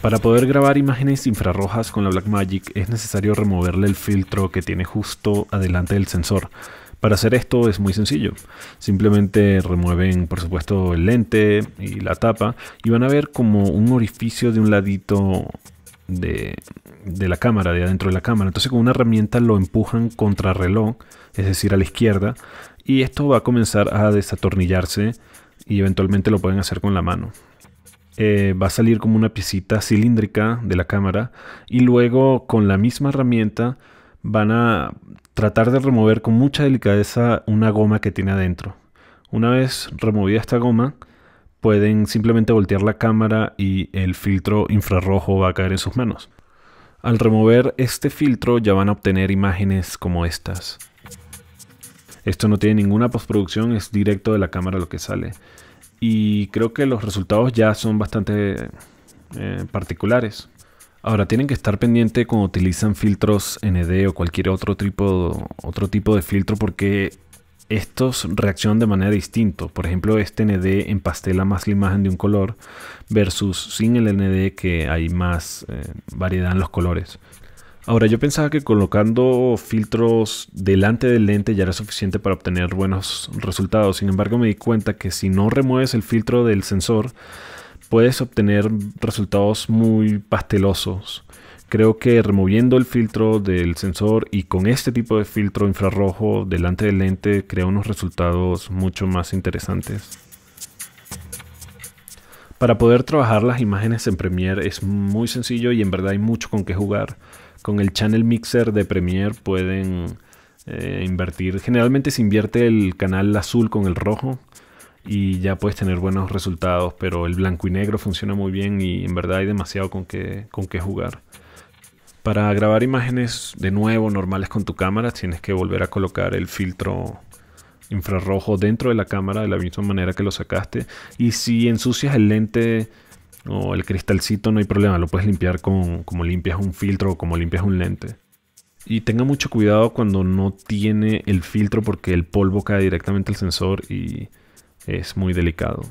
Para poder grabar imágenes infrarrojas con la Blackmagic es necesario removerle el filtro que tiene justo adelante del sensor. Para hacer esto es muy sencillo. Simplemente remueven por supuesto el lente y la tapa y van a ver como un orificio de un ladito de, la cámara, de adentro de la cámara. Entonces con una herramienta lo empujan contra reloj, es decir, a la izquierda, y esto va a comenzar a desatornillarse y eventualmente lo pueden hacer con la mano. Eh, va a salir como una piecita cilíndrica de la cámara y luego con la misma herramienta van a tratar de remover con mucha delicadeza una goma que tiene adentro. Una vez removida esta goma, pueden simplemente voltear la cámara y el filtro infrarrojo va a caer en sus manos. Al remover este filtro ya van a obtener imágenes como estas. Esto no tiene ninguna postproducción, es directo de la cámara lo que sale y creo que los resultados ya son bastante eh, particulares. Ahora tienen que estar pendiente cuando utilizan filtros ND o cualquier otro tipo, otro tipo de filtro porque estos reaccionan de manera distinta. Por ejemplo, este ND empastela más la imagen de un color versus sin el ND que hay más eh, variedad en los colores. Ahora, yo pensaba que colocando filtros delante del lente ya era suficiente para obtener buenos resultados. Sin embargo, me di cuenta que si no remueves el filtro del sensor, puedes obtener resultados muy pastelosos. Creo que removiendo el filtro del sensor y con este tipo de filtro infrarrojo delante del lente crea unos resultados mucho más interesantes. Para poder trabajar las imágenes en Premiere es muy sencillo y en verdad hay mucho con qué jugar con el channel mixer de Premiere pueden eh, invertir. Generalmente se invierte el canal azul con el rojo y ya puedes tener buenos resultados, pero el blanco y negro funciona muy bien y en verdad hay demasiado con qué, con qué jugar. Para grabar imágenes de nuevo normales con tu cámara tienes que volver a colocar el filtro infrarrojo dentro de la cámara de la misma manera que lo sacaste y si ensucias el lente o el cristalcito no hay problema, lo puedes limpiar con, como limpias un filtro o como limpias un lente. Y tenga mucho cuidado cuando no tiene el filtro porque el polvo cae directamente al sensor y es muy delicado.